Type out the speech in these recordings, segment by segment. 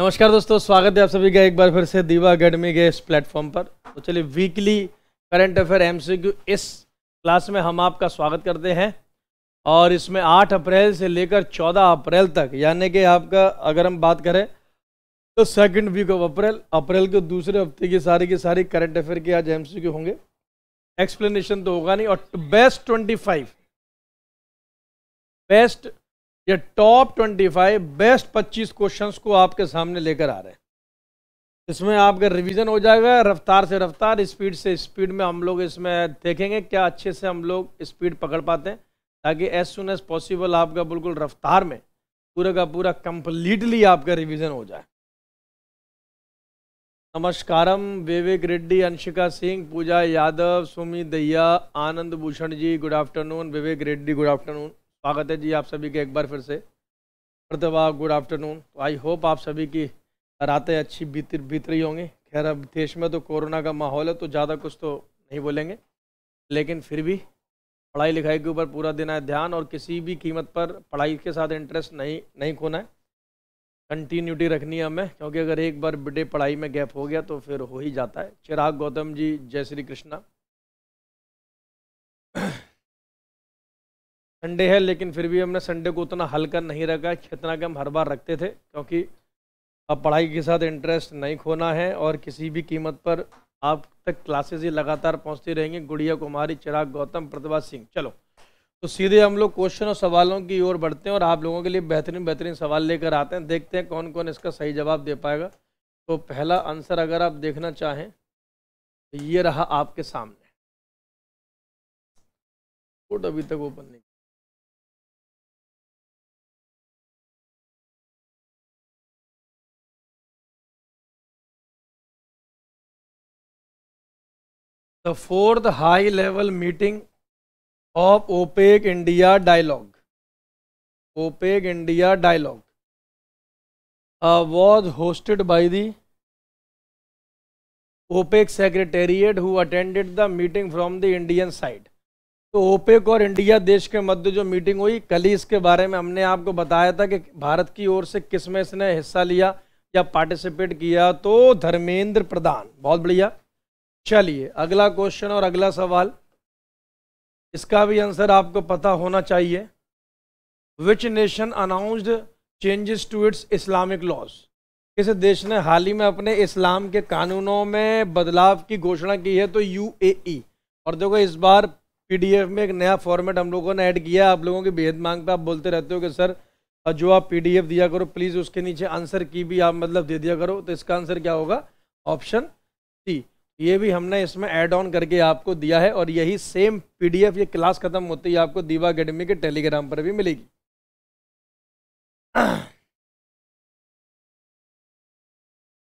नमस्कार दोस्तों स्वागत है आप सभी का एक बार फिर से दीवा अकेडमी के इस प्लेटफॉर्म पर तो चलिए वीकली करंट अफेयर एमसीक्यू इस क्लास में हम आपका स्वागत करते हैं और इसमें 8 अप्रैल से लेकर 14 अप्रैल तक यानी कि आपका अगर हम बात करें तो सेकंड वीक ऑफ अप्रैल अप्रैल के दूसरे हफ्ते की सारी की सारी करंट अफेयर के आज एम होंगे एक्सप्लेनेशन तो होगा नहीं और बेस्ट ट्वेंटी बेस्ट ये टॉप ट्वेंटी फाइव बेस्ट पच्चीस क्वेश्चंस को आपके सामने लेकर आ रहे हैं इसमें आपका रिवीजन हो जाएगा रफ्तार से रफ्तार स्पीड से स्पीड में हम लोग इसमें देखेंगे क्या अच्छे से हम लोग स्पीड पकड़ पाते हैं ताकि एज सुन एज पॉसिबल आपका बिल्कुल रफ्तार में पूरा का पूरा कंप्लीटली आपका रिवीजन हो जाए नमस्कारम विवेक रेड्डी अंशिका सिंह पूजा यादव सुमी दैया Anand Bhushan ji good afternoon Vivek Reddy good afternoon स्वागत है जी आप सभी के एक बार फिर से मरतबा गुड आफ्टरनून तो आई होप आप सभी की रातें अच्छी बीत बीत रही होंगी खैर अब देश में तो कोरोना का माहौल है तो ज़्यादा कुछ तो नहीं बोलेंगे लेकिन फिर भी पढ़ाई लिखाई के ऊपर पूरा देना है ध्यान और किसी भी कीमत पर पढ़ाई के साथ इंटरेस्ट नहीं नहीं खोना है कंटिन्यूटी रखनी है हमें क्योंकि अगर एक बार बड़े पढ़ाई में गैप हो गया तो फिर हो ही जाता है चिराग गौतम जी जय श्री कृष्णा संडे है लेकिन फिर भी हमने संडे को उतना हल्का नहीं रखा जितना कि हम हर बार रखते थे क्योंकि अब पढ़ाई के साथ इंटरेस्ट नहीं खोना है और किसी भी कीमत पर आप तक क्लासेस ही लगातार पहुंचती रहेंगी गुड़िया कुमारी चिराग गौतम प्रतिभा सिंह चलो तो सीधे हम लोग क्वेश्चन और सवालों की ओर बढ़ते हैं और आप लोगों के लिए बेहतरीन बेहतरीन सवाल लेकर आते हैं देखते हैं कौन कौन इसका सही जवाब दे पाएगा तो पहला आंसर अगर आप देखना चाहें तो ये रहा आपके सामने कोड अभी तक ओपन नहीं the fourth high level meeting of OPEC India dialogue OPEC India dialogue uh, was hosted by the OPEC secretariat who attended the meeting from the Indian side तो ओपेक और इंडिया देश के मध्य जो meeting हुई कल ही इसके बारे में हमने आपको बताया था कि भारत की ओर से किसमें इसने हिस्सा लिया या पार्टिसिपेट किया तो धर्मेंद्र प्रधान बहुत बढ़िया चलिए अगला क्वेश्चन और अगला सवाल इसका भी आंसर आपको पता होना चाहिए which nation announced changes to its Islamic laws किस देश ने हाल ही में अपने इस्लाम के कानूनों में बदलाव की घोषणा की है तो यूएई e। और देखो इस बार पीडीएफ में एक नया फॉर्मेट हम लोगों ने ऐड किया आप लोगों की बेहद मांग पर आप बोलते रहते हो कि सर जो आप पीडीएफ दिया करो प्लीज़ उसके नीचे आंसर की भी आप मतलब दे दिया करो तो इसका आंसर क्या होगा ऑप्शन ये भी हमने इसमें ऐड ऑन करके आपको दिया है और यही सेम पीडीएफ ये क्लास ख़त्म होती है आपको दीवा अकेडमी के टेलीग्राम पर भी मिलेगी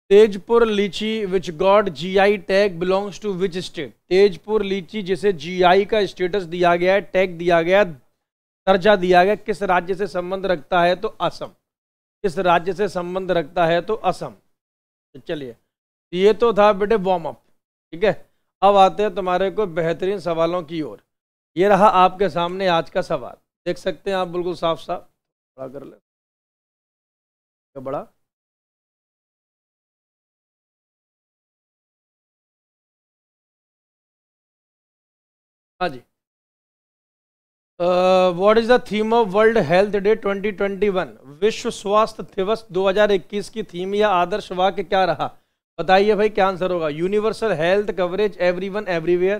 Tezpur litchi which got GI tag belongs to which state Tezpur litchi जिसे जीआई का स्टेटस दिया गया है टैग दिया गया दर्जा दिया गया किस राज्य से संबंध रखता है तो असम किस राज्य से संबंध रखता है तो असम तो चलिए ये तो था बेटे वार्म अप ठीक है अब आते हैं तुम्हारे को बेहतरीन सवालों की ओर ये रहा आपके सामने आज का सवाल देख सकते हैं आप बिल्कुल साफ साफ बड़ा कर ले बड़ा हाँ जी what is the theme of world health day 2021 विश्व स्वास्थ्य दिवस 2021 की थीम या आदर्श वाक्य क्या रहा बताइए भाई क्या आंसर होगा universal health coverage everyone everywhere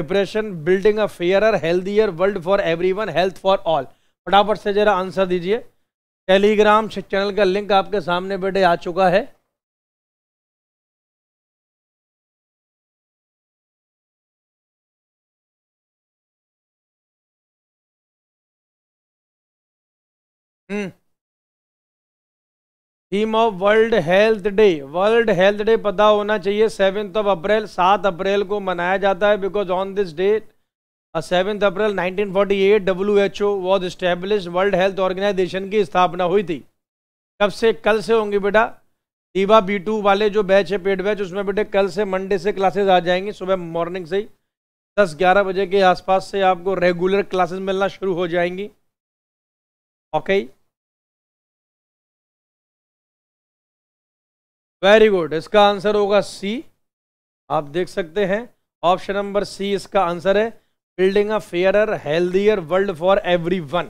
depression building a fairer healthier world for everyone health for all फटाफट से जरा आंसर दीजिए टेलीग्राम चैनल का लिंक आपके सामने बैठे आ चुका है theme of world health day world health day पता होना चाहिए सेवेंथ ऑफ अप्रैल सात अप्रैल को मनाया जाता है because on this date seventh April 1948 W H O was establish world health organization की स्थापना हुई थी कब से कल से होंगी बेटा दीवा बी टू वाले जो बैच है पेड बैच उसमें बेटे कल से मंडे से क्लासेज आ जाएंगी सुबह मॉर्निंग से ही दस ग्यारह बजे के आसपास से आपको रेगुलर क्लासेस मिलना शुरू हो जाएंगी ओके okay? वेरी गुड इसका आंसर होगा सी आप देख सकते हैं ऑप्शन नंबर सी इसका आंसर है building a fair healthier world for everyone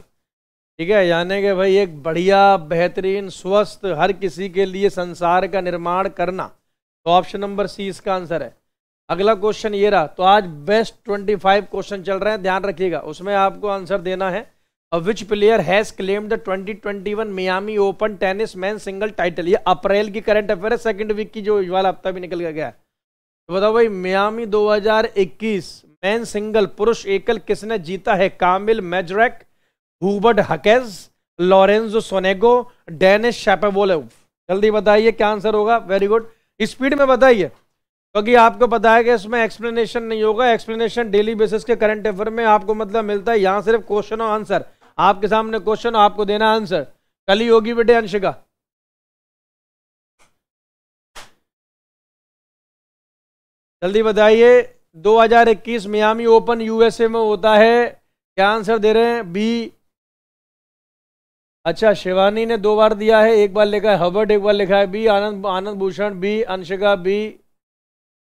ठीक है यानी कि भाई एक बढ़िया बेहतरीन स्वस्थ हर किसी के लिए संसार का निर्माण करना तो ऑप्शन नंबर सी इसका आंसर है अगला क्वेश्चन ये रहा तो आज बेस्ट 25 क्वेश्चन चल रहे हैं ध्यान रखिएगा उसमें आपको आंसर देना है which player has claimed the 2021 Miami open tennis man single title ये अप्रैल की करंट अफेयर है सेकंड वीक की जो वाला हफ्ता भी निकल गया तो बताओ भाई मियामी 2021 मैन सिंगल पुरुष एकल किसने जीता है Kamil Majchrzak Hubert Hurkacz Lorenzo Sonego Denis Shapovalov जल्दी बताइए क्या आंसर होगा वेरी गुड स्पीड में बताइए क्योंकि तो आपको पता है कि इसमें एक्सप्लेनेशन नहीं होगा एक्सप्लेनेशन डेली बेसिस के करंट अफेयर में आपको मतलब मिलता है यहाँ सिर्फ क्वेश्चन और आंसर आपके सामने क्वेश्चन आपको देना आंसर कल ही होगी बेटे अंशिका जल्दी बताइए 2021 मियामी ओपन यूएसए में होता है क्या आंसर दे रहे हैं बी अच्छा शिवानी ने दो बार दिया है एक बार लिखा है हबर्ट एक बार लिखा है B Anand Anand Bhushan B Anshika B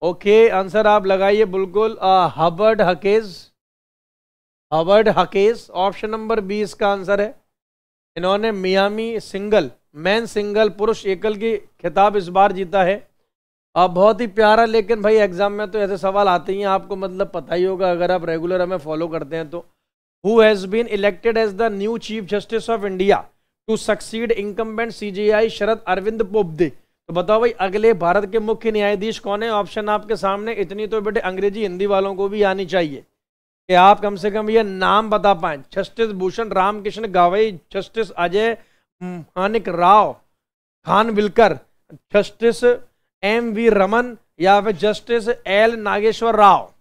okay answer आप लगाइए बिल्कुल Hubert Hurkacz Hubert Hurkacz option number B इसका आंसर है इन्होंने मियामी सिंगल मैन सिंगल पुरुष एकल की खिताब इस बार जीता है अब बहुत ही प्यारा लेकिन भाई एग्ज़ाम में तो ऐसे सवाल आते ही हैं आपको मतलब पता ही होगा अगर आप रेगुलर हमें फॉलो करते हैं तो who has been elected as the new chief justice of India to succeed incumbent आई शरद अरविंद पोपदे तो बताओ भाई अगले भारत के मुख्य न्यायाधीश कौन है ऑप्शन आपके सामने इतनी तो बेटे अंग्रेजी हिंदी वालों को भी आनी चाहिए कि आप कम से कम ये नाम बता पाए justice Bhushan Ramkrishna Gavai justice Ajay Manik Rao Khanwilkar justice M V Raman या फिर जस्टिस एल नागेश्वर राव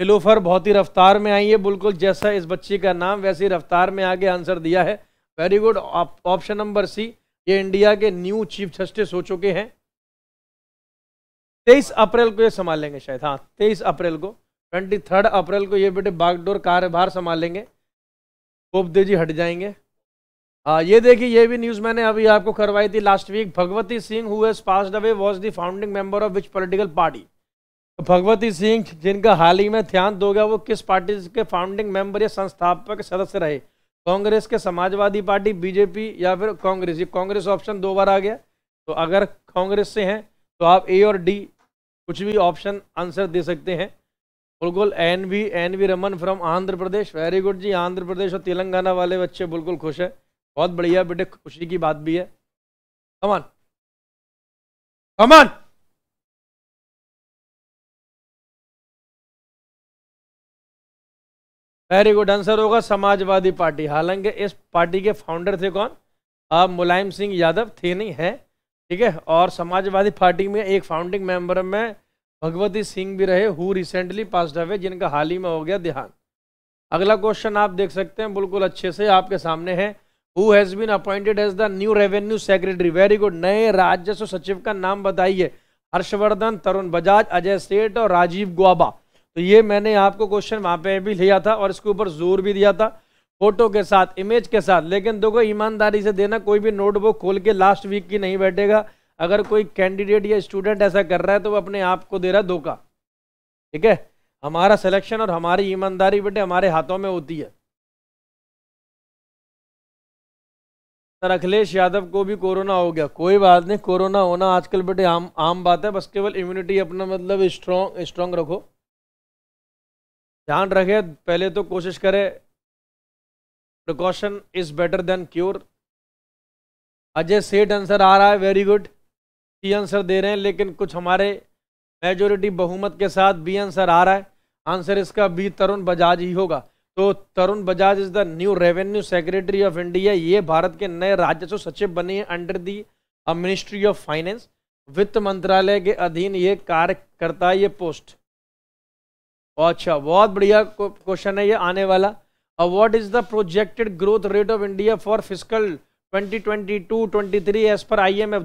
निलोफर बहुत ही रफ्तार में आई है बिल्कुल जैसा इस बच्ची का नाम वैसी रफ्तार में आगे आंसर दिया है very good option number C ये इंडिया के न्यू चीफ जस्टिस हो चुके हैं तेईस अप्रैल को ये संभालेंगे शायद हाँ तेईस अप्रैल को ट्वेंटी थर्ड अप्रैल को ये बेटे बागडोर कार्यभार संभालेंगे गोपदेव जी हट जाएंगे हाँ ये देखिए ये भी न्यूज़ मैंने अभी आपको करवाई थी last week Bhagwati Singh who passed away was the founding member of which political party Bhagwati Singh जिनका हाल ही में ध्यान दो गया वो किस पार्टी के फाउंडिंग मेंबर या संस्थापक सदस्य रहे कांग्रेस के समाजवादी पार्टी बीजेपी या फिर कांग्रेस ये कांग्रेस ऑप्शन दो बार आ गया तो अगर कांग्रेस से हैं तो आप ए और डी कुछ भी ऑप्शन आंसर दे सकते हैं बिल्कुल N V N V Raman from Andhra Pradesh very good जी आंध्र प्रदेश और तेलंगाना वाले बच्चे बिल्कुल खुश है बहुत बढ़िया बेटे खुशी की बात भी है come on come on very good answer होगा समाजवादी पार्टी हालांकि इस पार्टी के फाउंडर थे कौन आप मुलायम सिंह यादव थे नहीं है ठीक है और समाजवादी पार्टी में एक फाउंडिंग मेंबर में भगवती सिंह भी रहे हु रिसेंटली पास अवे जिनका हाल ही में हो गया देहांत अगला क्वेश्चन आप देख सकते हैं बिल्कुल अच्छे से आपके सामने है who has been appointed as the new revenue secretary very good नए राजस्व सचिव का नाम बताइए हर्षवर्धन तरुण बजाज अजय सेठ और राजीव ग्वाबा तो ये मैंने आपको क्वेश्चन वहाँ पे भी लिया था और इसके ऊपर जोर भी दिया था फोटो के साथ इमेज के साथ लेकिन देखो ईमानदारी से देना कोई भी नोटबुक खोल के लास्ट वीक की नहीं बैठेगा अगर कोई कैंडिडेट या स्टूडेंट ऐसा कर रहा है तो वो अपने आप को दे रहा है धोखा ठीक है हमारा सिलेक्शन और हमारी ईमानदारी बेटे हमारे हाथों में होती है सर अखिलेश यादव को भी कोरोना हो गया कोई बात नहीं कोरोना होना आजकल बेटे आम आम बात है बस केवल इम्यूनिटी अपना मतलब स्ट्रॉन्ग स्ट्रॉन्ग रखो ध्यान रखे पहले तो कोशिश करे precaution is better than cure Ajay Seth answer आ रहा है वेरी गुड सी आंसर दे रहे हैं लेकिन कुछ हमारे मेजोरिटी बहुमत के साथ बी आंसर आ रहा है आंसर इसका बी तरुण बजाज ही होगा तो Tarun Bajaj is the new revenue secretary of India ये भारत के नए राजस्व सचिव बने हैं under the ministry of finance वित्त मंत्रालय के अधीन ये कार्य करता है ये पोस्ट अच्छा बहुत बढ़िया क्वेश्चन है ये आने वाला what is the projected growth rate of India for physical 2022-23 as per IMF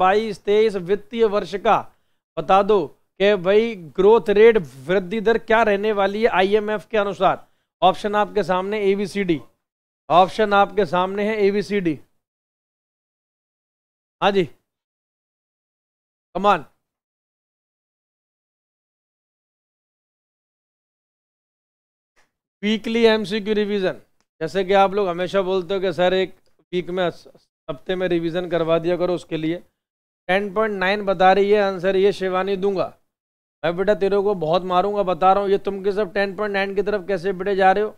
बाईस तेईस वित्तीय वर्ष का बता दो कि भाई ग्रोथ रेट वृद्धि दर क्या रहने वाली है आईएमएफ के अनुसार ऑप्शन आपके सामने A B C D option आपके सामने है ए बी सी डी हाँ जी कमान वीकली एमसीक्यू रिवीजन जैसे कि आप लोग हमेशा बोलते हो कि सर एक वीक में हफ्ते में रिवीजन करवा दिया करो उसके लिए टेन पॉइंट नाइन बता रही है आंसर ये शिवानी दूंगा मैं बेटा तेरे को बहुत मारूंगा बता रहा हूँ ये तुम के सब टेन पॉइंट नाइन की तरफ कैसे बेटे जा रहे हो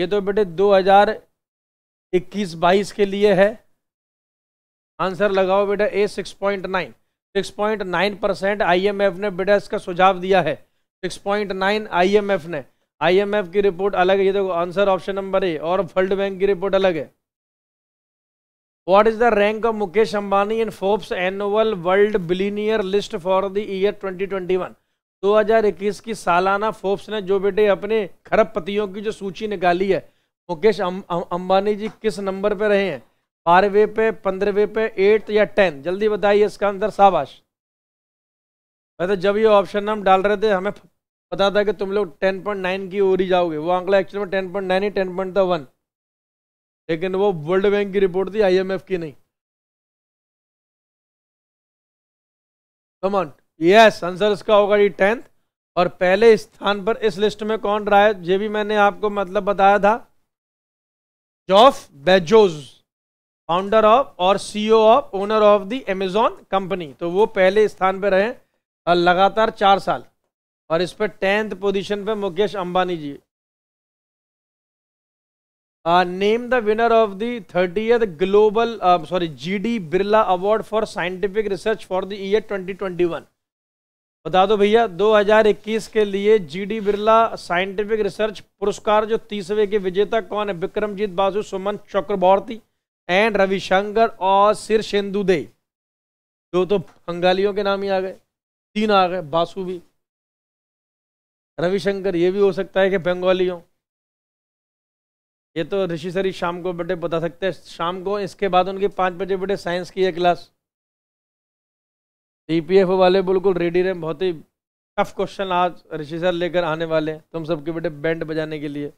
ये तो बेटे दो हज़ार इक्कीस बाईस के लिए है आंसर लगाओ बेटा A six point nine six point nine percent I M F ने बेटा इसका सुझाव दिया है six point nine I M F ने आई एम एफ की रिपोर्ट अलग है ये देखो आंसर ऑप्शन नंबर ए और वर्ल्ड बैंक की रिपोर्ट अलग है What is the rank of Mukesh Ambani in Forbes annual world billionaire list for the year 2021? 2021 की सालाना फोर्ब्स ने जो बेटे अपने पतियों की जो सूची निकाली है मुकेश अम, अं-, अम, अं-, अंबानी जी किस नंबर पे रहे हैं बारहवें पे पंद्रहवें पे एट या टेन जल्दी बताइए इसका अंदर शाबाश वैसे जब ये ऑप्शन हम डाल रहे थे हमें पता था कि तुम लोग टेन पॉइंट नाइन की ओर ही जाओगे वो आंकड़ा एक्चुअली में टेन पॉइंट नाइन ही टेन पॉइंट वन लेकिन वो वर्ल्ड बैंक की रिपोर्ट थी आईएमएफ की नहीं कमान यस आंसर इसका होगा जी टेंथ और पहले स्थान पर इस लिस्ट में कौन रहा है ये भी मैंने आपको मतलब बताया था जॉफ बेजोज फाउंडर ऑफ और CEO of owner of the Amazon company तो वो पहले स्थान पर रहे लगातार चार साल और इस पर टेंथ पोजीशन पे Mukesh Ambani ji the winner of winner of global sorry G D Birla award for scientific research for the year twenty twenty 2021 बता दो भैया 2021 के लिए जीडी बिरला साइंटिफिक रिसर्च पुरस्कार जो तीसवे के विजेता कौन है विक्रमजीत बासु सुमन चक्रवर्ती एंड रविशंकर और सिरशेंदु दे दो तो बंगालियों के नाम ही आ गए तीन आ गए बासु भी रविशंकर ये भी हो सकता है कि बंगाली हों ये तो ऋषि सर ही शाम को बेटे बता सकते हैं शाम को इसके बाद उनकी पाँच बजे बेटे साइंस की है क्लास ईपीएफ e वाले बिल्कुल रेडी रहे बहुत ही टफ क्वेश्चन आज ऋषि सर लेकर आने वाले हैं तुम सबके बेटे बैंड बजाने के लिए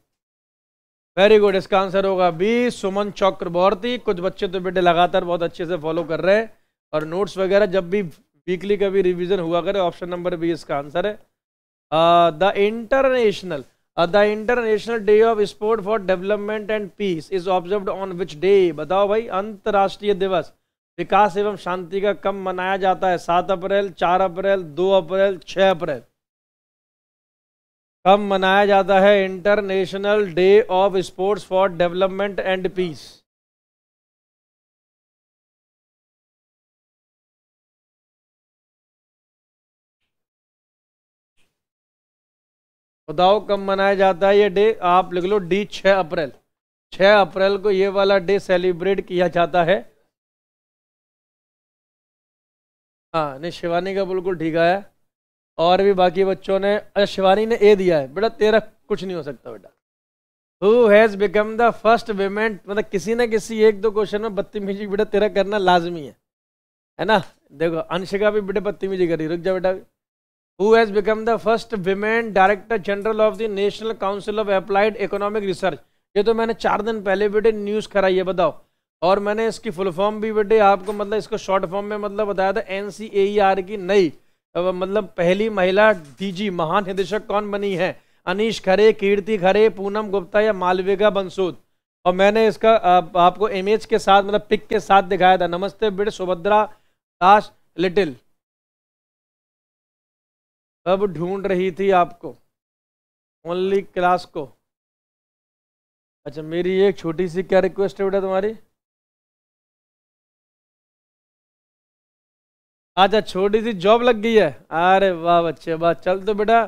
वेरी गुड इसका आंसर होगा बी सुमन चक्रवर्ती कुछ बच्चे तो बेटे लगातार बहुत अच्छे से फॉलो कर रहे हैं और नोट्स वगैरह जब भी वीकली का भी रिविजन हुआ करे ऑप्शन नंबर बी इसका आंसर है the uh, international the international day of sport for development and peace is observe on which day बताओ भाई अंतर्राष्ट्रीय दिवस विकास एवं शांति का कम मनाया जाता है सात अप्रैल चार अप्रैल दो अप्रैल छः अप्रैल कब मनाया जाता है international day of sports for development and peace बताओ कब मनाया जाता है ये डे आप लिख लो डी छः अप्रैल छः अप्रैल को ये वाला डे सेलिब्रेट किया जाता है हाँ नहीं शिवानी का बिल्कुल ठीक आया और भी बाकी बच्चों ने अच्छा शिवानी ने ए दिया है बेटा तेरा कुछ नहीं हो सकता बेटा who has become the first women मतलब किसी ना किसी एक दो क्वेश्चन में बदतमीजी बेटा तेरा करना लाजमी है है ना देखो अंशिका भी बेटे बदतमीजी करी रुक जा बेटा who has become the first women director general of the national council of applied economic research ये तो मैंने चार दिन पहले बेटे न्यूज़ कराई है बताओ और मैंने इसकी फुल फॉर्म भी बेटे आपको मतलब इसको शॉर्ट फॉर्म में मतलब बताया था एन सी ए आर की नई मतलब पहली महिला डी जी महानिदेशक कौन बनी है अनीश खरे कीर्ति खरे पूनम गुप्ता या मालविका बंसूद और मैंने इसका आपको इमेज के साथ मतलब पिक के साथ दिखाया था नमस्ते बिड सुभद्रा दास लिटिल सब ढूंढ रही थी आपको ओनली क्लास को अच्छा मेरी एक छोटी सी क्या रिक्वेस्ट है बेटा तुम्हारी अच्छा छोटी सी जॉब लग गई है अरे वाह बच्चे वाह चल तो बेटा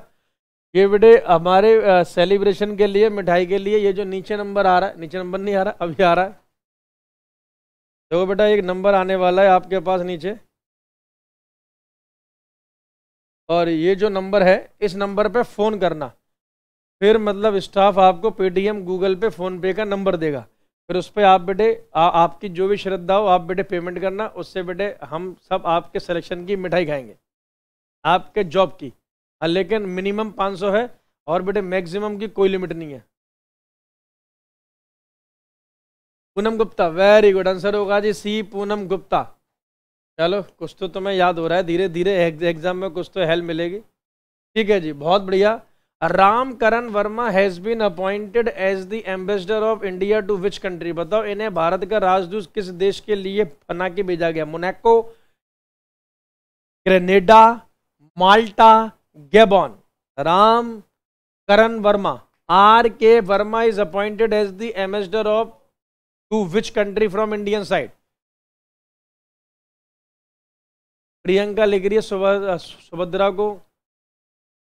ये बेटे हमारे सेलिब्रेशन के लिए मिठाई के लिए ये जो नीचे नंबर आ रहा है नीचे नंबर नहीं आ रहा अभी आ रहा है देखो बेटा एक नंबर आने वाला है आपके पास नीचे और ये जो नंबर है इस नंबर पे फ़ोन करना फिर मतलब स्टाफ आपको पेटीएम गूगल पे फ़ोन पे का नंबर देगा फिर उस पर आप बेटे आपकी जो भी श्रद्धा हो आप बेटे पेमेंट करना उससे बेटे हम सब आपके सिलेक्शन की मिठाई खाएंगे आपके जॉब की लेकिन मिनिमम 500 है और बेटे मैक्सिमम की कोई लिमिट नहीं है Poonam Gupta very good answer होगा जी सी पूनम गुप्ता चलो कुछ तो तुम्हें याद हो रहा है धीरे धीरे एग्जाम में कुछ तो हेल्प मिलेगी ठीक है जी बहुत बढ़िया Ramkaran Verma has been appointed as the ambassador of India to which country बताओ इन्हें भारत का राजदूत किस देश के लिए बना के भेजा गया Monaco Grenada Malta Gabon Ram Karan Verma R K Verma is appointed as the ambassador of to which country from Indian side Priyanka लिख रही है सुभद्रा को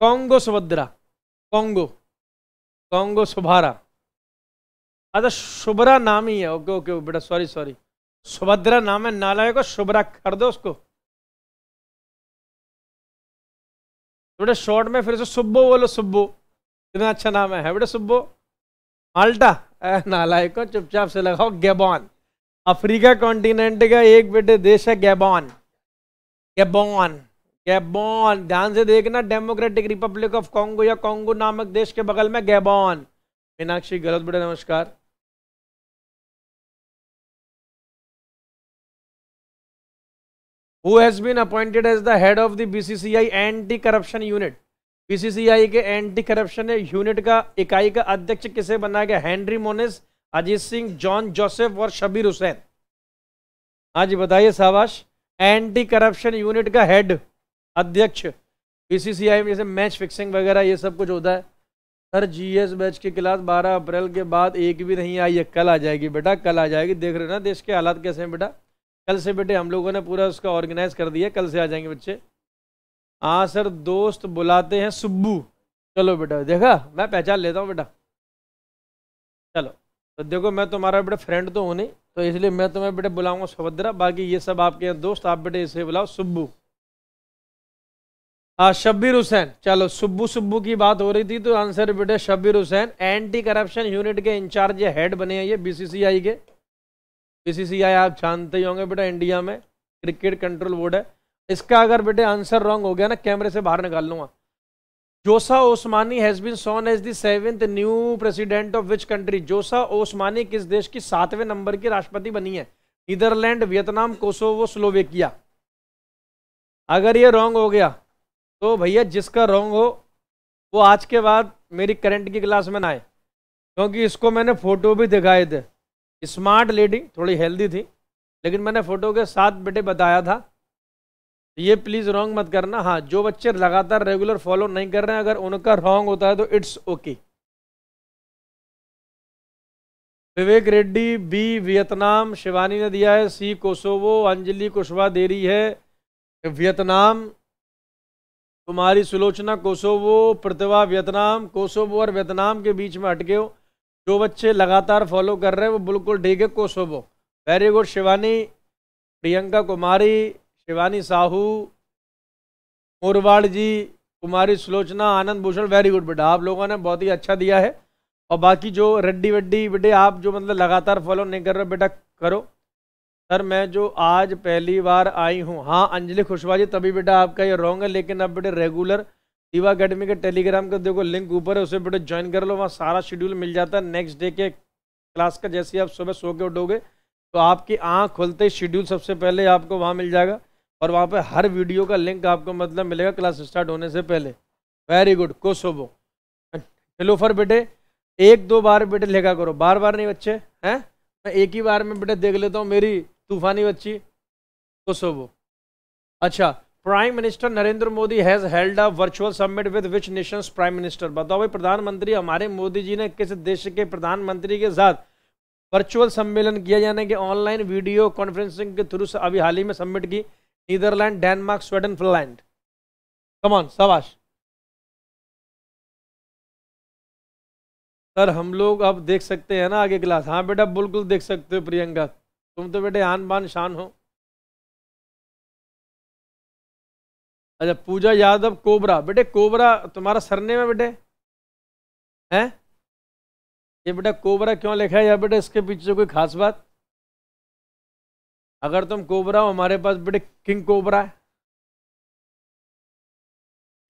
Congo Subhadra Congo Congo Subhara अच्छा शुभरा नाम ही है ओके ओके बेटा सॉरी सॉरी सुभद्रा नाम है नाला को शुभरा कर दो उसको बेटा शॉर्ट में फिर से सुब्बो बोलो सुब्बो कितना अच्छा नाम है, है बेटा सुब्बो माल्टा नालायक को चुपचाप से लगाओ गैबॉन अफ्रीका कॉन्टिनेंट का एक बेटे देश है गैबॉन गैबोन गैबोन ध्यान से देखना डेमोक्रेटिक रिपब्लिक ऑफ कांगो या कांगो नामक देश के बगल में गैबॉन मीनाक्षी गलत बड़े नमस्कार who been appointed as the head of the BCCI anti corruption unit BCCI के एंटी करप्शन यूनिट का इकाई का अध्यक्ष किसे बनाया गया Henry Moniz Ajit Singh John Joseph और शबीर हुसैन हाँ जी बताइए शाबाश एंटी करप्शन यूनिट का हेड अध्यक्ष बीसीसीआई में जैसे मैच फिक्सिंग वगैरह ये सब कुछ होता है सर जीएस बैच की क्लास 12 अप्रैल के बाद एक भी नहीं आई है कल आ जाएगी बेटा कल आ जाएगी देख रहे हो ना देश के हालात कैसे हैं बेटा कल से बेटे हम लोगों ने पूरा उसका ऑर्गेनाइज कर दिया कल से आ जाएंगे बच्चे हाँ सर दोस्त बुलाते हैं सुब्बू चलो बेटा देखा मैं पहचान लेता हूँ बेटा चलो तो देखो मैं तुम्हारा बेटा फ्रेंड तो हूँ नहीं तो इसलिए मैं तुम्हें बेटे बुलाऊंगा सुभद्रा बाकी ये सब आपके यहाँ दोस्त आप बेटे इसे बुलाओ सुब्बू हाँ शब्बीर हुसैन चलो सुब्बू सुब्बू की बात हो रही थी तो आंसर बेटे Shabbir Hussain anti corruption unit के इंचार्ज हेड बने हैं ये बीसीसीआई के बीसीसीआई आप जानते ही होंगे बेटा इंडिया में क्रिकेट कंट्रोल बोर्ड है इसका अगर बेटे आंसर रॉन्ग हो गया ना कैमरे से बाहर निकाल लूंगा Vjosa Osmani has been sworn as the seventh new president of which country? Josa किस देश की सातवें नंबर की राष्ट्रपति बनी है नीदरलैंड वियतनाम कोसोवो स्लोवेकिया अगर ये रॉन्ग हो गया तो भैया जिसका रॉन्ग हो वो आज के बाद मेरी करंट की क्लास में ना आए क्योंकि इसको मैंने फ़ोटो भी दिखाए थे स्मार्ट लेडी थोड़ी हेल्दी थी लेकिन मैंने फ़ोटो के साथ बेटे बताया था ये प्लीज़ रॉन्ग मत करना हाँ जो बच्चे लगातार रेगुलर फॉलो नहीं कर रहे हैं अगर उनका रॉन्ग होता है तो it's okay Vivek Reddy B Vietnam Shivani ने दिया है सी कोसोवो अंजलि कुशवा दे रही है Vietnam Kumari Sulochana Kosovo Pratibha Vietnam Kosovo और वियतनाम के बीच में अटके हो जो बच्चे लगातार फॉलो कर रहे हैं वो बिल्कुल ठीक है Kosovo very good Shivani Priyanka Kumari Shivani Sahu Morwad ji Kumari Sulochana Anand Bhushan very good बेटा आप लोगों ने बहुत ही अच्छा दिया है और बाकी जो रड्डी वड्डी बेटे आप जो मतलब लगातार फॉलो नहीं कर रहे बेटा करो सर मैं जो आज पहली बार आई हूँ हाँ अंजलि खुशवा जी तभी बेटा आपका ये रॉन्ग है लेकिन अब बेटे रेगुलर दिवा अकेडमी के टेलीग्राम का देखो लिंक ऊपर है उसे बेटे ज्वाइन कर लो वहाँ सारा शेड्यूल मिल जाता है नेक्स्ट डे के क्लास का जैसे आप सुबह सो के उठोगे तो आपकी आँख खुलते शेड्यूल सबसे पहले आपको वहाँ मिल जाएगा और वहाँ पे हर वीडियो का लिंक आपको मतलब मिलेगा क्लास स्टार्ट होने से पहले वेरी गुड कोसोबो हेलो फर बेटे एक दो बार बेटे लिखा करो बार बार नहीं बच्चे हैं मैं एक ही बार में बेटे देख लेता हूँ मेरी तूफानी बच्ची कोसोबो अच्छा prime minister Narendra Modi has held a virtual summit with which nations prime minister बताओ भाई प्रधानमंत्री हमारे मोदी जी ने किस देश के प्रधानमंत्री के साथ वर्चुअल सम्मेलन किया यानी कि ऑनलाइन वीडियो कॉन्फ्रेंसिंग के थ्रू अभी हाल ही में सबमिट की Netherlands Denmark Sweden Finland come on सवाश सर हम लोग अब देख सकते हैं ना आगे क्लास हाँ बेटा बिल्कुल देख सकते हो प्रियंका तुम तो बेटे आन बान शान हो अच्छा पूजा यादव कोबरा बेटे कोबरा तुम्हारा सरनेम है बेटे हैं ये बेटा कोबरा क्यों लिखा है यार बेटा इसके पीछे कोई खास बात अगर तुम कोबरा हो हमारे पास बेटे किंग कोबरा है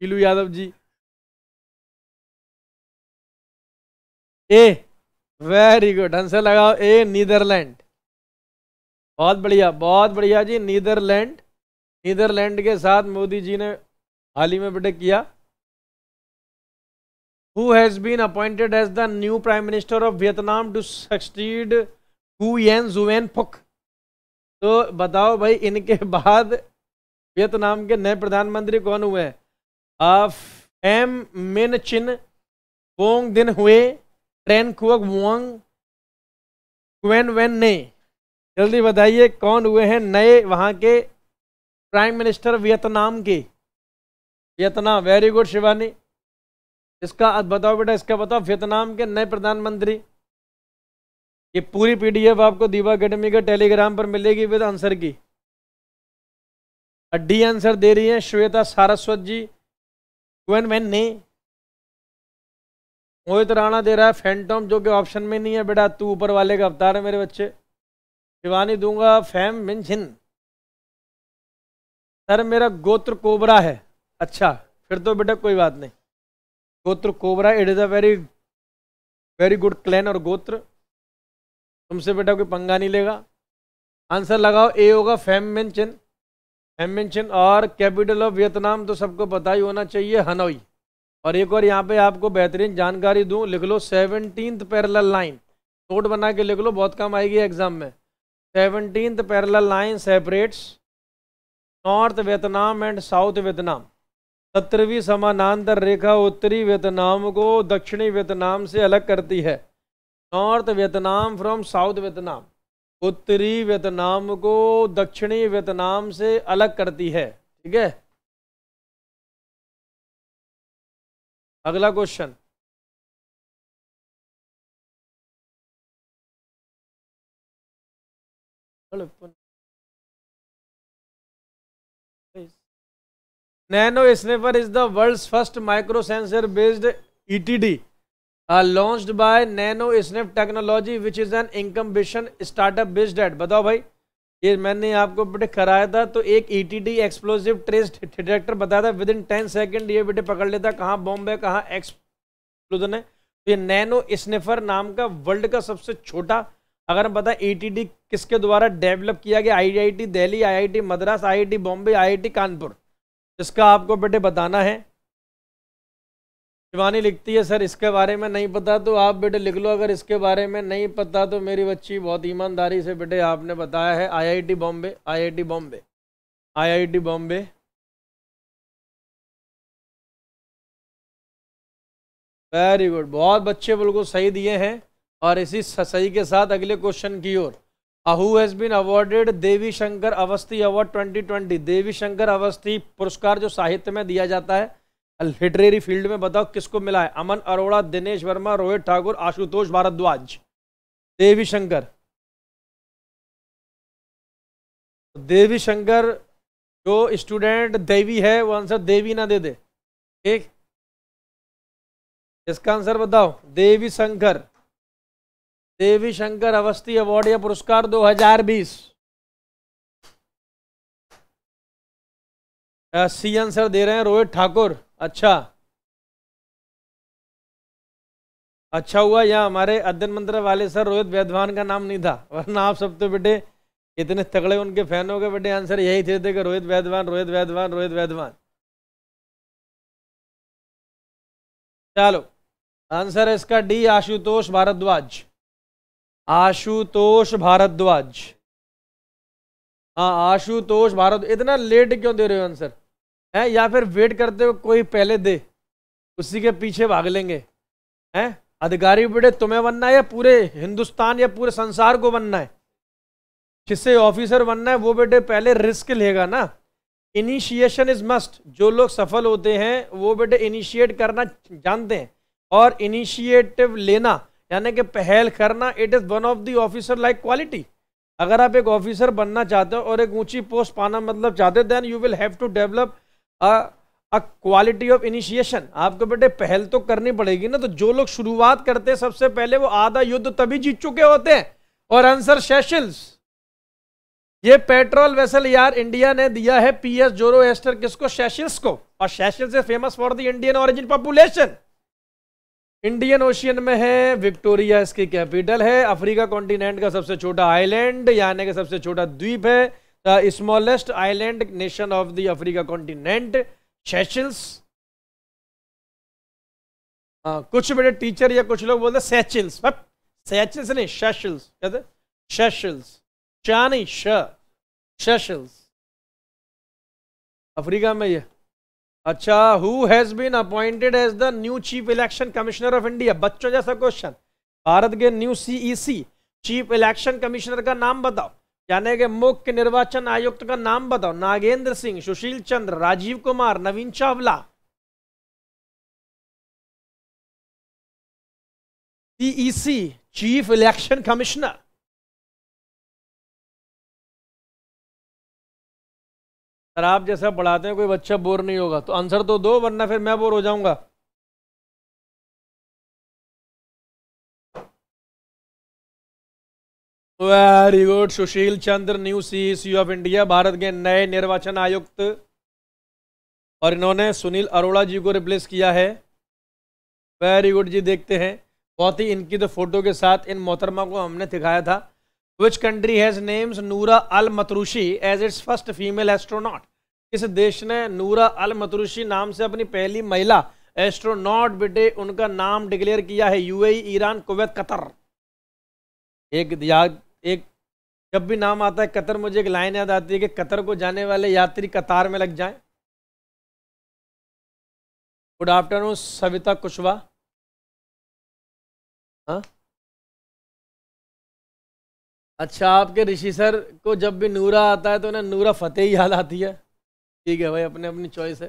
किलू Yadav ji A very good answer लगाओ ए नीदरलैंड बहुत बढ़िया बहुत बढ़िया जी नीदरलैंड नीदरलैंड के साथ मोदी जी ने हाल ही में बेटे किया who has been appointed as the new prime minister of Vietnam to succeed हु जुएन फुक तो बताओ भाई इनके बाद वियतनाम के नए प्रधानमंत्री कौन हुए एम मिन चिन पोंग दिन हुए ट्रेन कुक वोंग क्वेन वेन ने जल्दी बताइए कौन हुए हैं नए वहाँ के प्राइम मिनिस्टर वियतनाम के वियतनाम वेरी गुड शिवानी इसका बताओ बेटा इसका बताओ वियतनाम के नए प्रधानमंत्री ये पूरी पीडीएफ आपको दीवा अकेडमी के टेलीग्राम पर मिलेगी with answer key D answer दे रही है श्वेता सारस्वत जी क्वेन वेन नहीं मोहित राणा दे रहा है फैंटम जो कि ऑप्शन में नहीं है बेटा तू ऊपर वाले का अवतार है मेरे बच्चे शिवानी दूंगा फैम मिन छिन सर मेरा गोत्र कोबरा है अच्छा फिर तो बेटा कोई बात नहीं गोत्र cobra it is a very very good clan और गोत्र तुमसे बेटा कोई पंगा नहीं लेगा आंसर लगाओ ए होगा फैम मेंशन फैम मेंशन और कैपिटल ऑफ वियतनाम तो सबको पता ही होना चाहिए हनोई और एक और यहाँ पे आपको बेहतरीन जानकारी दूँ लिख लो सेवनटीन पैरल लाइन नोट बना के लिख लो बहुत काम आएगी एग्जाम में seventeen parallel line separates north Vietnam and south Vietnam सत्रहवीं समानांतर रेखा उत्तरी वियतनाम को दक्षिणी वियतनाम से अलग करती है north Vietnam from south Vietnam उत्तरी वियतनाम को दक्षिणी वियतनाम से अलग करती है ठीक है अगला question nano sniffer is the world first micro sensor based ETD e launched by nano sniff technology which is an incubation startup based at बताओ भाई ये मैंने आपको बेटे कराया था तो एक E T D explosive trace detector बताया था विद इन टेन सेकेंड ये बेटे पकड़ लेता कहाँ बॉम्ब है कहाँ एक्सप्लोजन है तो ये नैनो स्निफर नाम का वर्ल्ड का सबसे छोटा अगर हम बताएं ई टी डी किसके द्वारा डेवलप किया गया I I T Delhi I I T Madras I I T Bombay I I T Kanpur इसका आपको बेटे बताना है शिवानी लिखती है सर इसके बारे में नहीं पता तो आप बेटे लिख लो अगर इसके बारे में नहीं पता तो मेरी बच्ची बहुत ईमानदारी से बेटे आपने बताया है IIT Bombay IIT Bombay IIT Bombay very good बहुत बच्चे बिल्कुल सही दिए हैं और इसी सही के साथ अगले क्वेश्चन की ओर who has been awarded Devi Shankar Awasthi award 2020 Devi Shankar Awasthi पुरस्कार जो साहित्य में दिया जाता है लिटरेरी फील्ड में बताओ किसको मिला है अमन अरोड़ा दिनेश वर्मा रोहित ठाकुर आशुतोष भारद्वाज देवी शंकर तो देवी शंकर जो स्टूडेंट देवी है वो आंसर देवी ना दे दे ठीक इसका आंसर बताओ देवी शंकर देवी शंकर अवस्थी अवार्ड या पुरस्कार 2020 सी आंसर दे रहे हैं रोहित ठाकुर अच्छा अच्छा हुआ यहाँ हमारे अध्ययन मंत्र वाले सर रोहित वैधवान का नाम नहीं था वरना आप सब तो बेटे इतने तगड़े उनके फैन हो गए बेटे आंसर यही थे थे कि रोहित वैधवान रोहित वैधवान रोहित वैधवान चलो आंसर है इसका डी आशुतोष भारद्वाज आशुतोष भारद्वाज हाँ आशुतोष भारद्वाज इतना लेट क्यों दे रहे हो आंसर हैं या फिर वेट करते हुए कोई पहले दे उसी के पीछे भाग लेंगे हैं अधिकारी बेटे तुम्हें बनना है या पूरे हिंदुस्तान या पूरे संसार को बनना है किससे ऑफिसर बनना है वो बेटे पहले रिस्क लेगा ना इनिशिएशन इज मस्ट जो लोग सफल होते हैं वो बेटे इनिशिएट करना जानते हैं और इनिशिएटिव लेना यानी कि पहल करना it is one of the officer like quality अगर आप एक ऑफिसर बनना चाहते हो और एक ऊंची पोस्ट पाना मतलब चाहते then you will have to develop a quality of initiation आपको बेटे पहल तो करनी पड़ेगी ना तो जो लोग शुरुआत करते हैं सबसे पहले वो आधा युद्ध तभी जीत चुके होते हैं और आंसर सेशल्स ये पेट्रोल वेसल यार इंडिया ने दिया है पीएस जोरो एस्टर किसको सेशल्स को और Seychelles famous for the Indian origin population Indian Ocean में है विक्टोरिया इसकी कैपिटल है अफ्रीका कॉन्टिनेंट का सबसे छोटा आइलैंड यानी कि सबसे छोटा द्वीप है the smallest island nation of the Africa continent, Seychelles. Uh, कुछ बड़े टीचर या कुछ लोग बोलते सेचिल्स बट सेचिल्स नहीं शेशल्स कहते शेशल्स शाह नहीं शेशल्स अफ्रीका में ये अच्छा who has been appointed as the new chief election commissioner of India बच्चों जैसा क्वेश्चन भारत के new CEC chief election commissioner का नाम बताओ यानी कि मुख्य निर्वाचन आयुक्त का नाम बताओ Nagendra Singh Sushil Chandra Rajiv Kumar Navin Chawla CEC chief election commissioner आप जैसा पढ़ाते हैं कोई बच्चा बोर नहीं होगा तो आंसर तो दो वरना फिर मैं बोर हो जाऊंगा very good Sushil Chandra new C of India भारत के नए निर्वाचन आयुक्त और इन्होंने सुनील अरोड़ा जी को रिप्लेस किया है वेरी गुड जी देखते हैं बहुत ही इनकी तो फोटो के साथ इन मोहतरमा को हमने दिखाया था विच country has names Noura Al Matrooshi as its first female astronaut इस देश ने नूरा अल मतरूशी नाम से अपनी पहली महिला एस्ट्रोनॉट बेटे उनका नाम डिक्लेयर किया है यूएई ईरान कुवैत कतर एक याद जब भी नाम आता है कतर मुझे एक लाइन याद आती है कि कतर को जाने वाले यात्री कतार में लग जाएं गुड आफ्टरनून सविता कुशवा हाँ? अच्छा आपके ऋषि सर को जब भी नूरा आता है तो ना नूरा फतेह याद आती है ठीक है भाई अपने अपनी चॉइस है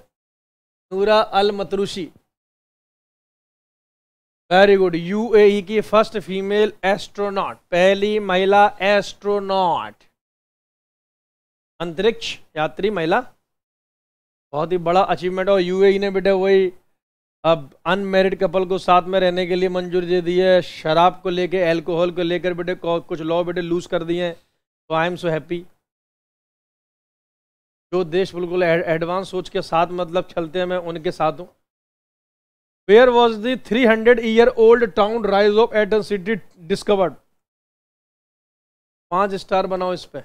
Noura Al Matrooshi very good UAE की फर्स्ट फीमेल एस्ट्रोनॉट पहली महिला एस्ट्रोनॉट अंतरिक्ष यात्री महिला बहुत ही बड़ा अचीवमेंट और यूएई e ने बेटे वही अब अनमेरिड कपल को साथ में रहने के लिए मंजूरी दे दी है शराब को लेके अल्कोहल को लेकर बेटे कुछ लॉ बेटे लूज कर दिए हैं तो आई एम सो हैप्पी जो देश बिल्कुल एडवांस सोच के साथ मतलब चलते हैं मैं उनके साथ हूँ where was the three hundred year old town rise of Aten city discovered पांच स्टार बनाओ इस पे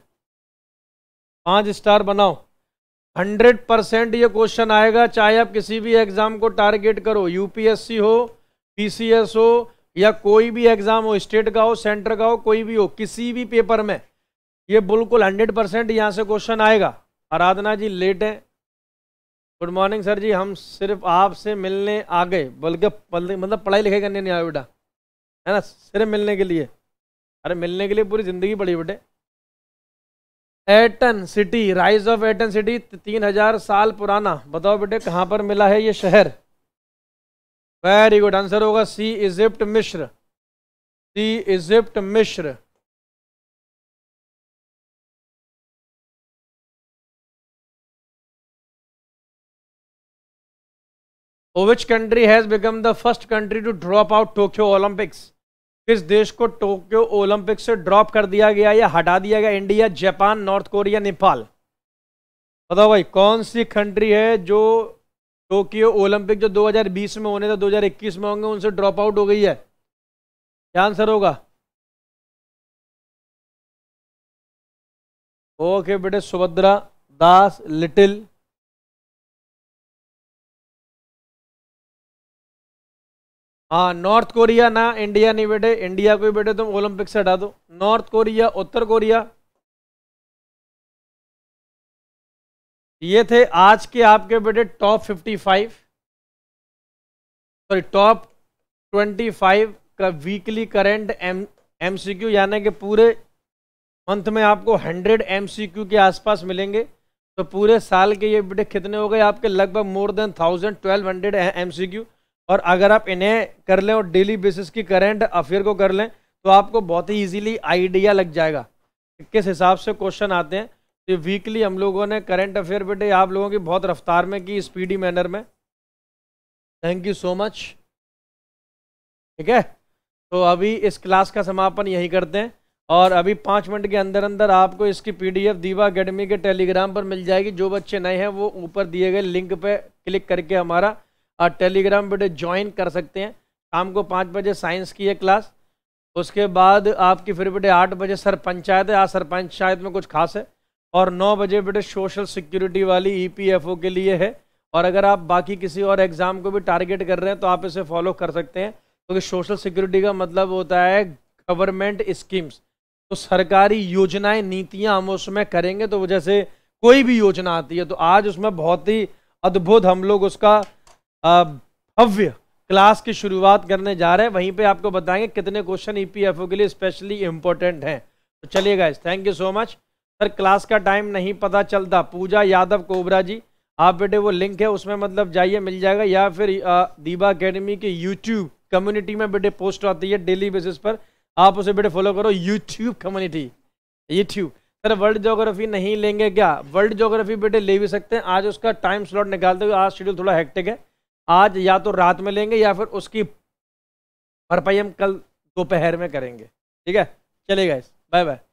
पांच स्टार बनाओ हंड्रेड परसेंट ये क्वेश्चन आएगा चाहे आप किसी भी एग्जाम को टारगेट करो यूपीएससी हो पीसीएस हो या कोई भी एग्जाम हो स्टेट का हो सेंटर का हो कोई भी हो किसी भी पेपर में ये बिल्कुल हंड्रेड परसेंट यहाँ से क्वेश्चन आएगा आराधना जी लेट है गुड मॉर्निंग सर जी हम सिर्फ आपसे मिलने आ गए बल्कि मतलब पढ़ाई लिखाई करने नहीं आए बेटा है ना सिर्फ मिलने के लिए अरे मिलने के लिए पूरी ज़िंदगी पड़ी बेटे Aten city rise of Aten city तीन हजार साल पुराना बताओ बेटे कहाँ पर मिला है ये शहर वेरी गुड आंसर होगा सी इजिप्ट मिश्र सी इजिप्ट मिश्र which country has become the first country to drop out Tokyo Olympics किस देश को टोक्यो ओलंपिक से ड्रॉप कर दिया गया या हटा दिया गया India Japan North Korea Nepal बताओ भाई कौन सी कंट्री है जो टोक्यो ओलंपिक जो 2020 में होने थे 2021 में होंगे उनसे ड्रॉप आउट हो गई है क्या आंसर होगा ओके बेटे सुभद्रा दास लिटिल हाँ नॉर्थ कोरिया ना इंडिया नहीं बैठे इंडिया को ही बैठे तुम ओलंपिक से हटा दो नॉर्थ कोरिया उत्तर कोरिया ये थे आज के आपके बेटे टॉप 55 सॉरी टॉप 25 का वीकली करंट एम एमसीक्यू यानी कि पूरे मंथ में आपको 100 एमसीक्यू के आसपास मिलेंगे तो पूरे साल के ये बेटे कितने हो गए आपके लगभग more than thousand twelve hundred M और अगर आप इन्हें कर लें और डेली बेसिस की करेंट अफेयर को कर लें तो आपको बहुत ही ईजिली आइडिया लग जाएगा किस हिसाब से क्वेश्चन आते हैं तो वीकली हम लोगों ने करेंट अफेयर बेटे आप लोगों की बहुत रफ्तार में की स्पीडी मैनर में थैंक यू सो मच ठीक है तो अभी इस क्लास का समापन यही करते हैं और अभी पाँच मिनट के अंदर अंदर आपको इसकी पीडीएफ दीवा अकेडमी के टेलीग्राम पर मिल जाएगी जो बच्चे नए हैं वो ऊपर दिए गए लिंक पे क्लिक करके हमारा और टेलीग्राम पर ज्वाइन कर सकते हैं शाम को पाँच बजे साइंस की है क्लास उसके बाद आपकी फिर बेटे आठ बजे सर पंचायत है आज सर पंचायत में कुछ खास है और नौ बजे बेटे सोशल सिक्योरिटी वाली ईपीएफओ e के लिए है और अगर आप बाकी किसी और एग्ज़ाम को भी टारगेट कर रहे हैं तो आप इसे फॉलो कर सकते हैं क्योंकि तो सोशल सिक्योरिटी का मतलब होता है गवर्नमेंट स्कीम्स तो सरकारी योजनाएँ नीतियाँ हम उसमें करेंगे तो जैसे कोई भी योजना आती है तो आज उसमें बहुत ही अद्भुत हम लोग उसका भव्य क्लास की शुरुआत करने जा रहे हैं वहीं पे आपको बताएंगे कितने क्वेश्चन ईपीएफओ e के लिए स्पेशली इंपॉर्टेंट हैं तो चलिए guys thank you so much sir class का टाइम नहीं पता चलता पूजा यादव कोबरा जी आप बेटे वो लिंक है उसमें मतलब जाइए मिल जाएगा या फिर दीबा अकेडमी के यूट्यूब कम्युनिटी में बेटे पोस्ट आती है डेली बेसिस पर आप उसे बेटे फॉलो करो YouTube community YouTube sir world geography नहीं लेंगे क्या वर्ल्ड जोग्राफी बेटे ले भी सकते हैं आज उसका टाइम स्लॉट निकालते हुए आज शेड्यूल थोड़ा हेक्टिक है आज या तो रात में लेंगे या फिर उसकी भरपाई हम कल दोपहर में करेंगे ठीक है चलेगा इस बाय बाय